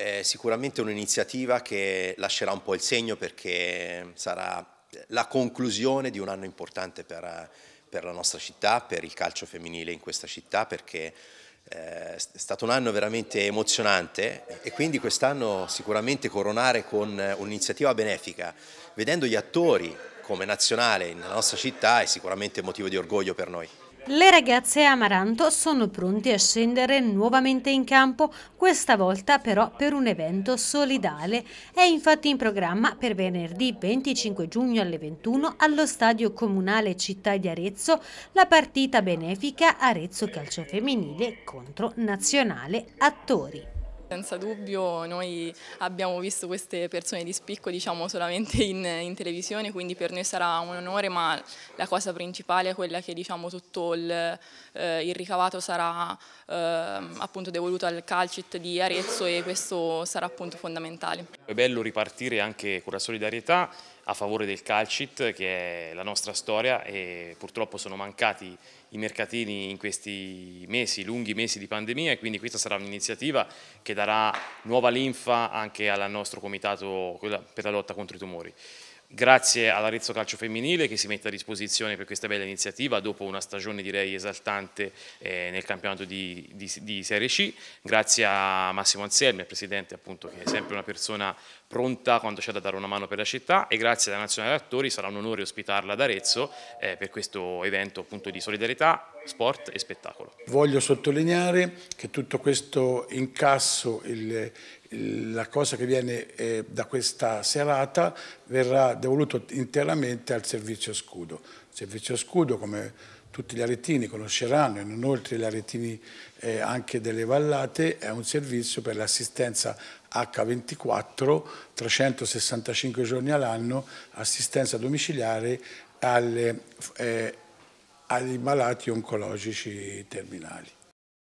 è sicuramente un'iniziativa che lascerà un po' il segno perché sarà la conclusione di un anno importante per, per la nostra città, per il calcio femminile in questa città perché eh, è stato un anno veramente emozionante e quindi quest'anno sicuramente coronare con un'iniziativa benefica, vedendo gli attori come nazionale nella nostra città è sicuramente motivo di orgoglio per noi. Le ragazze Amaranto sono pronte a scendere nuovamente in campo, questa volta però per un evento solidale. È infatti in programma per venerdì 25 giugno alle 21 allo Stadio Comunale Città di Arezzo la partita benefica Arezzo Calcio Femminile contro Nazionale Attori. Senza dubbio noi abbiamo visto queste persone di spicco diciamo, solamente in, in, televisione, quindi per noi sarà un onore, ma la cosa principale è quella che diciamo, tutto il, eh, il, ricavato sarà eh, appunto devoluto al Calcit di Arezzo e questo sarà appunto fondamentale. È bello ripartire anche con la solidarietà a favore del calcit che è la nostra storia e purtroppo sono mancati i mercatini in questi mesi, lunghi mesi di pandemia e quindi questa sarà un'iniziativa che darà nuova linfa anche al nostro comitato per la lotta contro i tumori. Grazie all'Arezzo Calcio Femminile che si mette a disposizione per questa bella iniziativa dopo una stagione direi esaltante eh, nel campionato di, di, di, Serie C, grazie a Massimo Anselmi, il presidente appunto che è sempre una persona pronta quando c'è da dare una mano per la città e grazie alla Nazionale Attori sarà un onore ospitarla ad Arezzo eh, per questo evento appunto di solidarietà sport e spettacolo. Voglio sottolineare che tutto questo incasso, il, la cosa che viene eh, da questa serata, verrà devoluto interamente al servizio scudo. Il servizio scudo, come tutti gli aretini conosceranno e non oltre gli aretini eh, anche delle vallate, è un servizio per l'assistenza H24, 365 giorni all'anno, assistenza domiciliare alle eh, ai malati oncologici terminali.